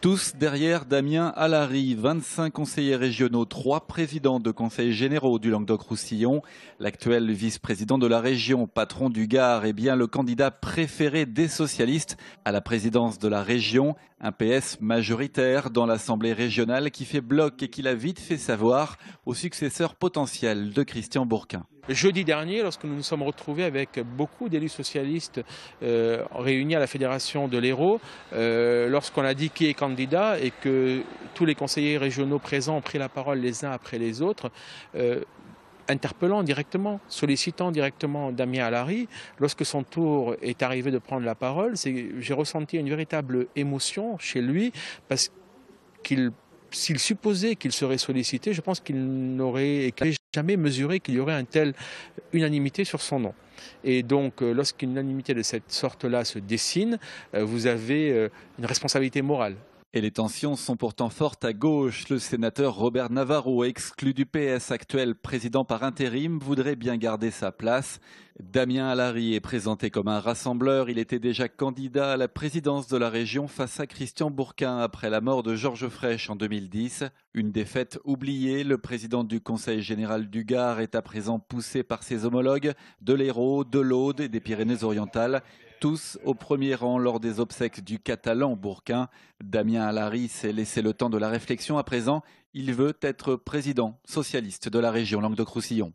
Tous derrière Damien Allary, 25 conseillers régionaux, 3 présidents de conseils généraux du Languedoc-Roussillon. L'actuel vice-président de la région, patron du Gard, et bien le candidat préféré des socialistes à la présidence de la région. Un PS majoritaire dans l'Assemblée régionale qui fait bloc et qui l'a vite fait savoir au successeur potentiel de Christian Bourquin jeudi dernier, lorsque nous nous sommes retrouvés avec beaucoup d'élus socialistes euh, réunis à la Fédération de l'Hérault, euh, lorsqu'on a dit qui est candidat et que tous les conseillers régionaux présents ont pris la parole les uns après les autres, euh, interpellant directement, sollicitant directement Damien Allary. Lorsque son tour est arrivé de prendre la parole, j'ai ressenti une véritable émotion chez lui parce qu'il s'il supposait qu'il serait sollicité, je pense qu'il n'aurait jamais mesuré qu'il y aurait une telle unanimité sur son nom. Et donc, euh, lorsqu'une unanimité de cette sorte-là se dessine, euh, vous avez euh, une responsabilité morale. Et les tensions sont pourtant fortes à gauche. Le sénateur Robert Navarro, exclu du PS, actuel président par intérim, voudrait bien garder sa place. Damien Allary est présenté comme un rassembleur. Il était déjà candidat à la présidence de la région face à Christian Bourquin après la mort de Georges Frêche en 2010. Une défaite oubliée, le président du Conseil général du Gard est à présent poussé par ses homologues de l'Hérault, de l'Aude et des Pyrénées-Orientales tous au premier rang lors des obsèques du Catalan Bourquin. Damien Allary s'est laissé le temps de la réflexion. À présent, il veut être président socialiste de la région Languedoc-Roussillon.